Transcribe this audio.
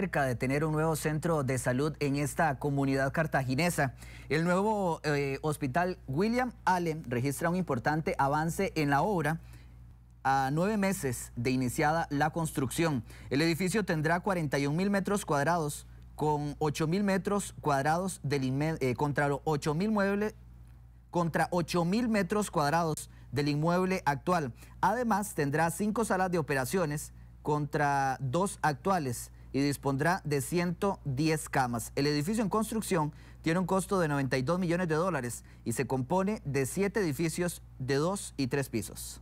cerca de tener un nuevo centro de salud en esta comunidad cartaginesa. El nuevo eh, hospital William Allen registra un importante avance en la obra a nueve meses de iniciada la construcción. El edificio tendrá 41 mil metros cuadrados con 8 mil metros cuadrados del eh, contra 8 mil muebles contra 8 mil metros cuadrados del inmueble actual. Además, tendrá cinco salas de operaciones contra dos actuales y dispondrá de 110 camas. El edificio en construcción tiene un costo de 92 millones de dólares y se compone de siete edificios de dos y tres pisos.